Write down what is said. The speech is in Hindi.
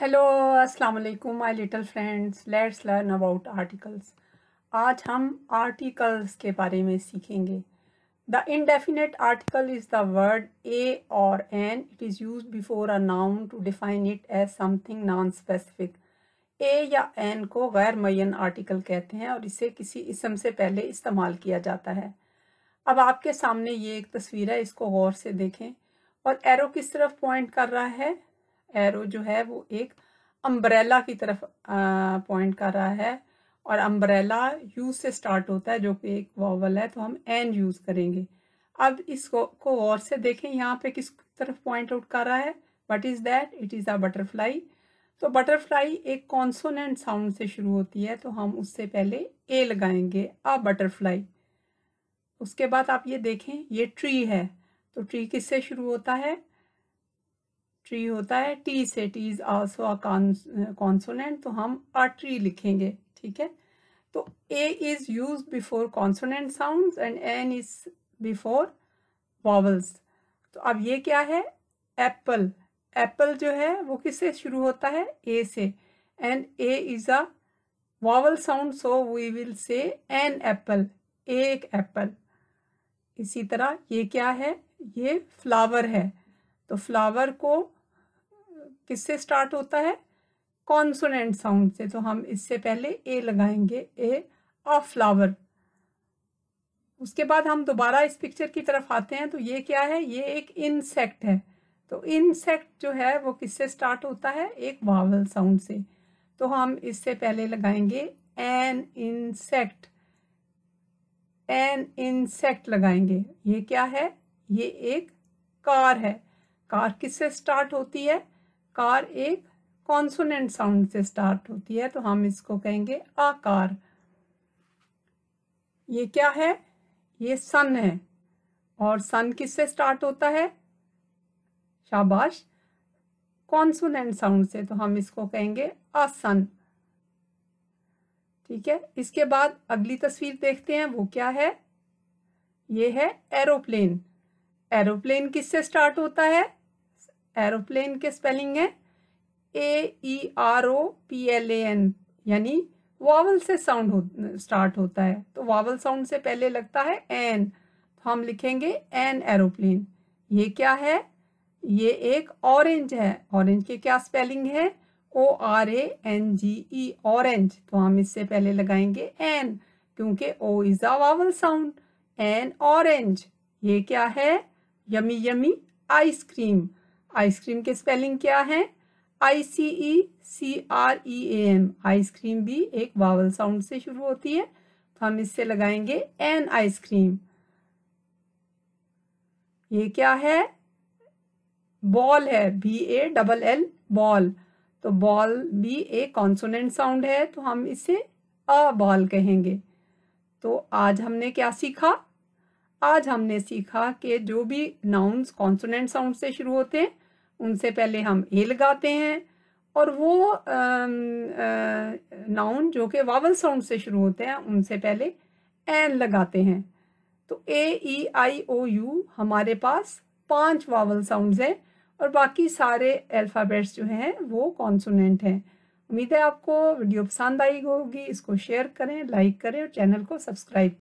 हेलो अस्सलाम वालेकुम my little friends let's learn about articles आज हम आर्टिकल्स के बारे में सीखेंगे the indefinite article is the word a और an it is use before a noun to define it as something non specific a या एन को गैर मुन आर्टिकल कहते हैं और इसे किसी इसम से पहले इस्तेमाल किया जाता है अब आपके सामने ये एक तस्वीर है इसको गौर से देखें और एरो किस तरफ पॉइंट कर रहा है एरो जो है वो एक अम्ब्रेला की तरफ पॉइंट कर रहा है और अम्ब्रेला यू से स्टार्ट होता है जो कि एक वॉवल है तो हम एन यूज़ करेंगे अब इसको को और से देखें यहाँ पे किस तरफ पॉइंट आउट कर रहा है what is that it is a butterfly तो बटरफ्लाई एक कॉन्सोनेंट साउंड से शुरू होती है तो हम उससे पहले ए लगाएंगे अ बटरफ्लाई उसके बाद आप ये देखें ये ट्री है तो ट्री किससे शुरू होता है ट्री होता है टी से T is also a consonant तो हम अ ट्री लिखेंगे ठीक है तो a is use before consonant sound and an is before vowels तो अब ये क्या है एप्पल एप्पल जो है वो किससे शुरू होता है ए से and A is a vowel sound so we will say an apple एक एप्पल इसी तरह ये क्या है ये फ्लावर है तो फ्लावर को किससे स्टार्ट होता है कॉन्सोनेंट साउंड से तो हम इससे पहले ए लगाएंगे ए ऑफ फ्लावर उसके बाद हम दोबारा इस पिक्चर की तरफ आते हैं तो ये क्या है ये एक इंसेक्ट है तो इंसेक्ट जो है वो किससे स्टार्ट होता है एक वावल साउंड से तो हम इससे पहले लगाएंगे एन इंसेक्ट एन इंसेक्ट लगाएंगे ये क्या है ये एक कार है कार किससे स्टार्ट होती है कार एक कॉन्सोनेंट साउंड से स्टार्ट होती है तो हम इसको कहेंगे आकार ये क्या है ये सन है और सन किससे स्टार्ट होता है शाबाश कॉन्सोनेंट साउंड से तो हम इसको कहेंगे असन ठीक है इसके बाद अगली तस्वीर देखते हैं वो क्या है ये है एरोप्लेन एरोप्लेन किससे स्टार्ट होता है एरोप्लेन के स्पेलिंग है A E R O P L A N यानी वावल से साउंड हो, स्टार्ट होता है तो वावल साउंड से पहले लगता है एन तो हम लिखेंगे एन एरोप्लेन ये क्या है ये एक ऑरेंज है ऑरेंज के क्या स्पेलिंग है O R A N G E orange तो हम इससे पहले लगाएंगे एन क्योंकि O is a vowel sound an orange ये क्या है यमी यमी आइसक्रीम आइसक्रीम के स्पेलिंग क्या है I C E C R E A M ice cream भी एक वावल साउंड से शुरू होती है तो हम इससे लगाएंगे एन आइसक्रीम ये क्या है बॉल है B A double L ball तो बॉल भी एक कॉन्सोनेंट साउंड है तो हम इसे अ बॉल कहेंगे तो आज हमने क्या सीखा आज हमने सीखा कि जो भी नाउन्स कॉन्सोनेंट साउंड से शुरू होते हैं उनसे पहले हम ए लगाते हैं और वो नाउन जो कि वावल साउंड से शुरू होते हैं उनसे पहले एन लगाते हैं तो ए ई आई ओ यू हमारे पास पांच वावल साउंड्स हैं और बाकी सारे अल्फ़ाबेट्स जो हैं वो कॉन्सोनेंट हैं उम्मीद है आपको वीडियो पसंद आई होगी इसको शेयर करें लाइक करें और चैनल को सब्सक्राइब